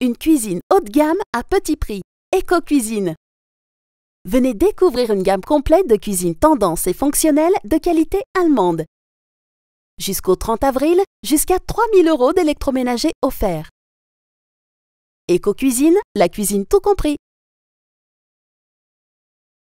Une cuisine haut de gamme à petit prix. Éco-cuisine. Venez découvrir une gamme complète de cuisine tendance et fonctionnelle de qualité allemande. Jusqu'au 30 avril, jusqu'à 3000 euros d'électroménager offerts. Éco-cuisine, la cuisine tout compris.